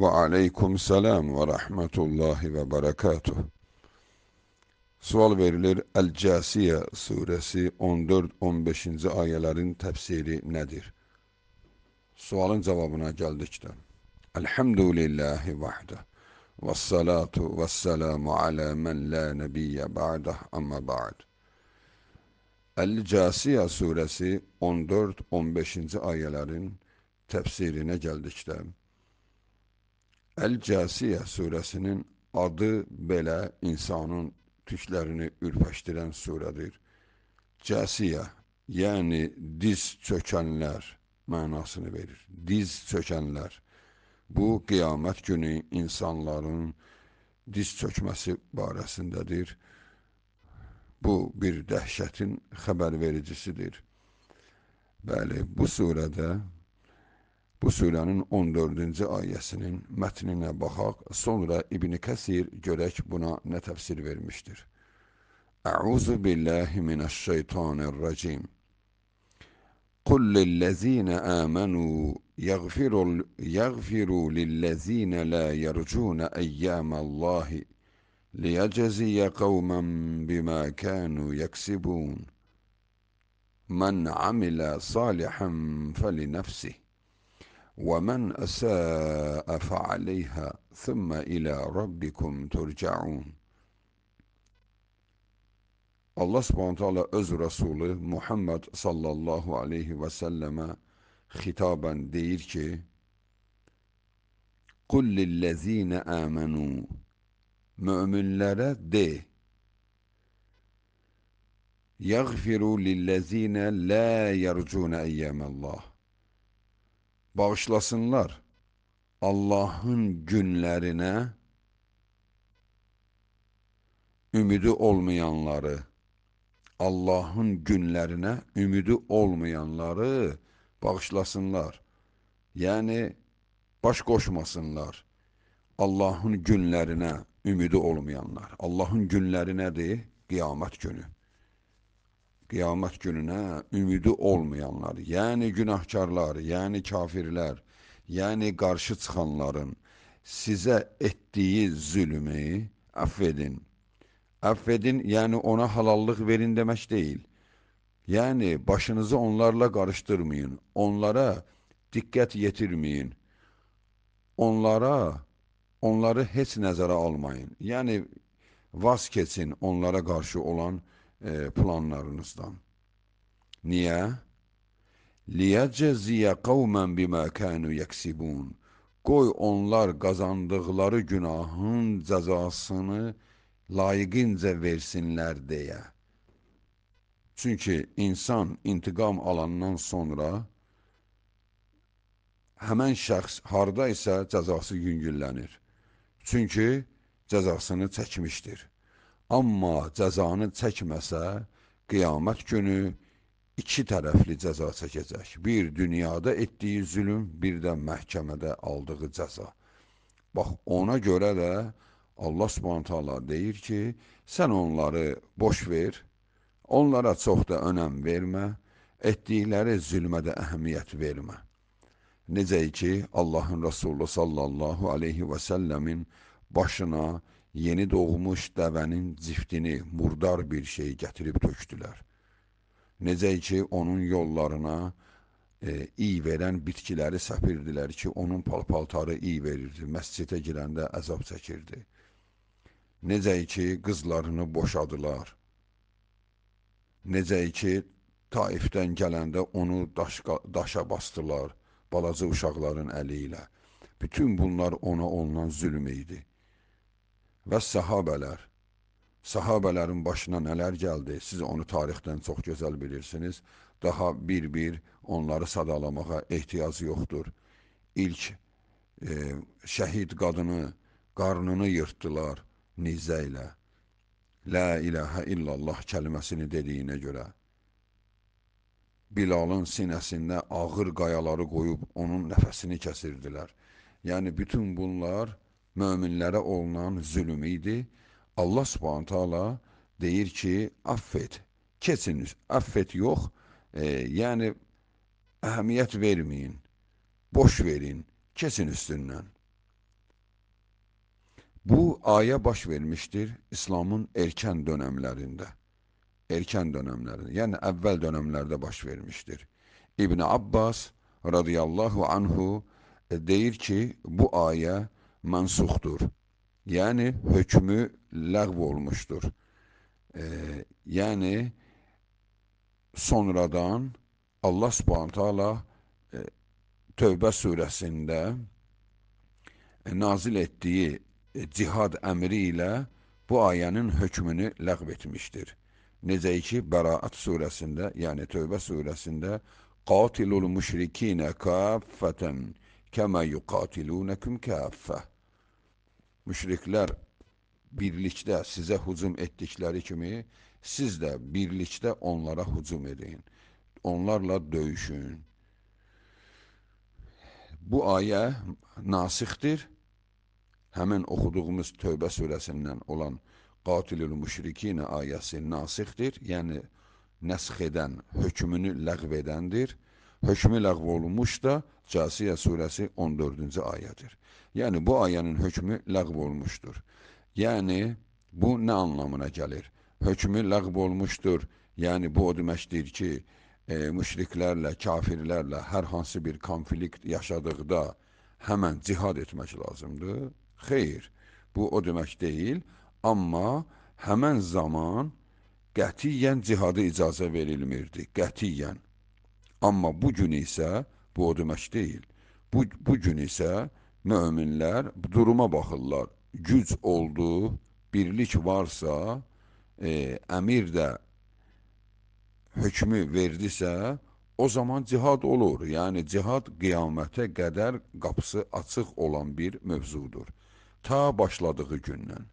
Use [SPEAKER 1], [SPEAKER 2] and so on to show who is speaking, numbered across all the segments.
[SPEAKER 1] ve aleyküm selam ve rahmetullahi ve berekatuh. Sual verilir El-Câsiye suresi 14-15. ayelerin tefsiri nedir? Sualın cevabına geldikdə. Elhamdülillahi vahdə. Və salatu və selamu alə mən la nebiyyə ba'dah amma ba'd. El-Câsiye suresi 14-15. ayelerin tefsirine geldikdə. Əl-Cəsiyə surəsinin adı belə insanın tüklərini ürpəşdirən surədir. Cəsiyə, yəni diz çökənlər mənasını verir. Diz çökənlər. Bu qiyamət günü insanların diz çökməsi barəsindədir. Bu bir dəhşətin xəbər vericisidir. Bəli, bu surədə Bu surənin 14-cü ayəsinin mətninə baxaq, sonra İbn Kəsir görək buna nə təfsir vermişdir. Əuzu billahi minəşşeytanirracim. قل للذين əmənu yəğfiru يغفروا lə yərcunə يرجون أيام الله ليجزي قوما بما كانوا يكسبون من عمل صالحا فلنفسه ومن أساء فَعَلَيْهَا ثم إلى ربكم ترجعون. Allah subhanahu öz Resulü Muhammed sallallahu aleyhi ve selleme hitaben deyir ki قُلْ لِلَّذ۪ينَ آمَنُوا Müminlere de يَغْفِرُوا لِلَّذ۪ينَ لَا يَرْجُونَ اَيَّمَ اللّٰهِ bağışlasınlar Allahın günlərinə ümidi olmayanları, Allahın günlərinə ümidi olmayanları bağışlasınlar. Yəni, baş qoşmasınlar Allahın günlərinə ümidi olmayanlar. Allahın günləri nədir? Qiyamət günü qiyamət gününə ümidi olmayanları, yəni günahkarlar, yəni kafirlər, yəni qarşı çıxanların sizə etdiyi zülmü əff edin. Əff edin, yəni ona halallıq verin demək deyil. Yəni başınızı onlarla qarışdırmayın, onlara diqqət yetirməyin, onlara, onları heç nəzərə almayın. Yəni vaz keçin onlara qarşı olan zülmü E, planlarınızdan. Niyə? Liyəcəziyə qavmən bimə kənu yəksibun. Qoy onlar qazandıqları günahın cəzasını layiqincə versinlər deyə. Çünki insan intiqam alandan sonra həmən şəxs harda isə cəzası yüngüllənir. Çünki cəzasını çəkmişdir. Amma cəzanı çəkməsə, qiyamət günü iki tərəfli cəza çəkəcək. Bir dünyada etdiyi zülüm, bir də məhkəmədə aldığı cəza. Bax ona görə də Allah Subhanahu taala deyir ki, sən onları boş ver, onlara çox da önəm vermə, etdikləri zülmə də əhəmiyyət vermə. Necə ki, Allahın Resulü sallallahu aleyhi və səlləmin başına yeni doğmuş dəvənin ciftini murdar bir şey gətirib tökdülər. Necə ki, onun yollarına e, iy verən bitkiləri səpirdilər ki, onun palpaltarı iy verirdi, məscidə girəndə əzab çəkirdi. Necə ki, qızlarını boşadılar. Necə ki, Taifdən gələndə onu daşqa, daşa bastılar, balaca uşaqların əli ilə. Bütün bunlar ona olunan zülm idi. Və sahabələr, sahabələrin başına nələr gəldi, siz onu tarixdən çox gözəl bilirsiniz. Daha bir-bir onları sadalamağa ehtiyac yoxdur. İlk e, şəhid qadını qarnını yırtdılar nizə ilə. La ilahə illallah kəlməsini dediyinə görə. Bilalın sinəsində ağır qayaları qoyub onun nəfəsini kəsirdilər. Yəni bütün bunlar Müminlere olunan zülüm Allah subhanahu taala deyir ki, affet, keçin, affet yok. e, ee, yəni əhəmiyyət verməyin, boş verin, kesin üstünden. Bu ayə baş vermiştir İslamın erken dönemlerinde, erken dönəmlərində, yani evvel dönemlerde baş vermiştir. İbn Abbas radıyallahu anhu e, deyir ki, bu ayə mansuxdur. Yəni hökmü ləğv olmuşdur. E, yəni sonradan Allah Subhanahu taala e, Tövbə surəsində e, nazil etdiyi e, cihad əmri ilə bu ayənin hökmünü ləğv etmişdir. Necə ki Bəraət surəsində, yəni Tövbə surəsində qatilul müşrikinə kaffatan kama yuqatilunakum kaffa müşriklər birlikdə sizə hücum etdikləri kimi siz də birlikdə onlara hücum edin. Onlarla döyüşün. Bu ayə nasixdir. Həmin oxuduğumuz Tövbə surəsindən olan Qatilül müşrikinə ayəsi nasixdir, yəni nəsx edən, hökmünü ləğv edəndir hökmü ləğv olunmuş da Cəsiyə surəsi 14-cü ayədir. Yəni bu ayənin hökmü ləğv olmuşdur. Yəni bu nə anlamına gəlir? Hökmü ləğv olmuşdur. Yəni bu o deməkdir ki, e, müşriklərlə, kafirlərlə hər hansı bir konflikt yaşadıqda həmən cihad etmək lazımdır? Xeyr. Bu o demək deyil, amma həmən zaman qətiyyən cihadı icazə verilmirdi. Qətiyyən Amma bu gün isə bu o demək deyil. Bu, bu gün isə möminlər duruma baxırlar. Güc oldu, birlik varsa, e, əmir də hökmü verdisə, o zaman cihad olur. Yəni, cihad qiyamətə qədər qapısı açıq olan bir mövzudur. Ta başladığı gündən.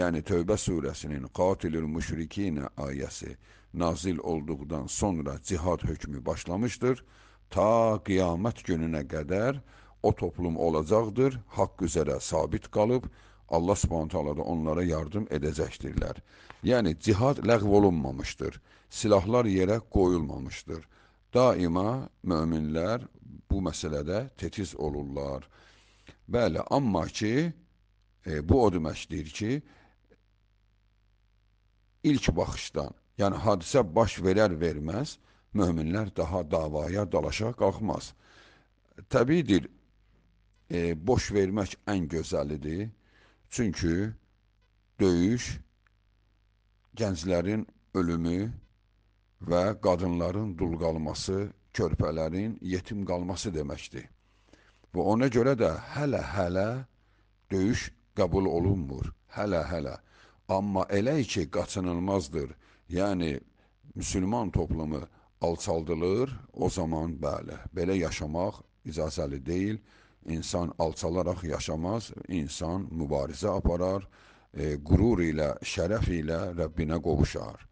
[SPEAKER 1] Yəni, Tövbə surəsinin qatilül müşrikinə ayəsi nazil olduqdan sonra cihad hökmü başlamışdır. Ta qiyamət gününə qədər o toplum olacaqdır, haqq üzərə sabit qalıb, Allah subhanahu teala da onlara yardım edəcəkdirlər. Yəni cihad ləğv olunmamışdır. Silahlar yerə qoyulmamışdır. Daima möminlər bu məsələdə tetiz olurlar. Bəli, amma ki e, bu o deməkdir ki ilk baxışdan Yəni hadisə baş verər-verməz möminlər daha davaya dalaşa qalxmaz. Təbiidir, e, boş vermək ən gözəlidir. Çünki döyüş gənclərin ölümü və qadınların dul qalması, körpələrin yetim qalması deməkdir. Və ona görə də hələ-hələ döyüş qəbul olunmur. Hələ-hələ. Amma elə ki, qaçınılmazdır. Yəni müsəlman toplumu alçaldılır, o zaman bəli, belə yaşamaq icazəli deyil. İnsan alçalaraq yaşamaz, insan mübarizə aparar, e, qürur ilə, şərəf ilə Rəbbinə qovuşar.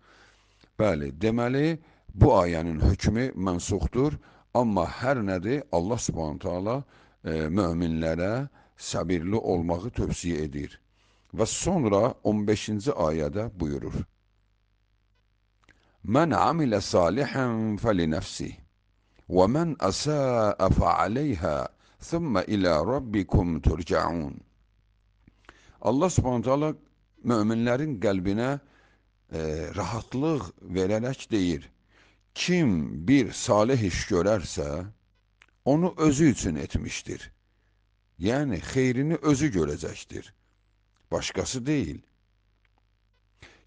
[SPEAKER 1] Bəli, deməli bu ayənin hökmü mənsuxdur, amma hər nədir Allah Subhanahu taala e, möminlərə səbirli olmağı tövsiyə edir. Və sonra 15-ci ayədə buyurur: من عمل صالحا فلنفسه ومن أساء فعليها ثم ilə rabbikum turcaun. Allah Subhanahu taala möminlərin qəlbinə e, rahatlıq verərək deyir: Kim bir salih iş görərsə, onu özü üçün etmişdir. Yəni xeyrini özü görəcəkdir. Başqası deyil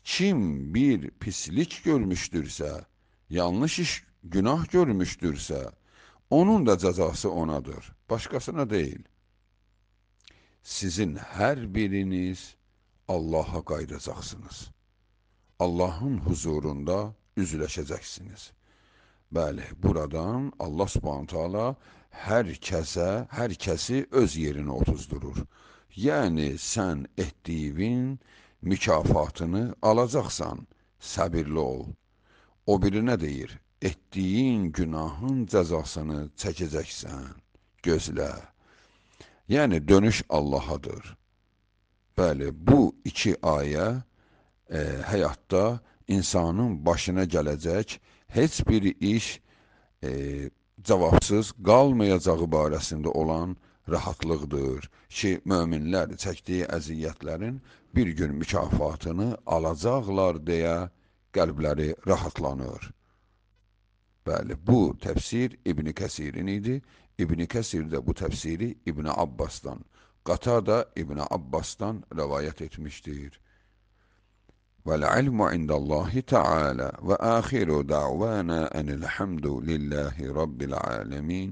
[SPEAKER 1] kim bir pislik görmüşdürsə, yanlış iş, günah görmüşdürsə, onun da cəzası onadır, başqasına deyil. Sizin hər biriniz Allaha qayıdacaqsınız. Allahın huzurunda üzləşəcəksiniz. Bəli, buradan Allah Subhanahu taala hər kəsə, hər kəsi öz yerinə otuzdurur. Yəni sən etdiyin mükafatını alacaqsan, səbirli ol. O biri nə deyir? Etdiyin günahın cəzasını çəkəcəksən, gözlə. Yəni, dönüş Allahadır. Bəli, bu iki ayə e, həyatda insanın başına gələcək heç bir iş e, cavabsız qalmayacağı barəsində olan rahatlıqdır ki, möminlər çəkdiyi əziyyətlərin bir gün mükafatını alacaqlar deyə qəlbləri rahatlanır. Bəli, bu təfsir İbn Kəsirin idi. İbn Kəsir də bu təfsiri İbn Abbasdan, Qata da İbn Abbasdan rəvayət etmişdir. والعلم عند الله تعالى وآخر دعوانا أن الحمد لله رب العالمين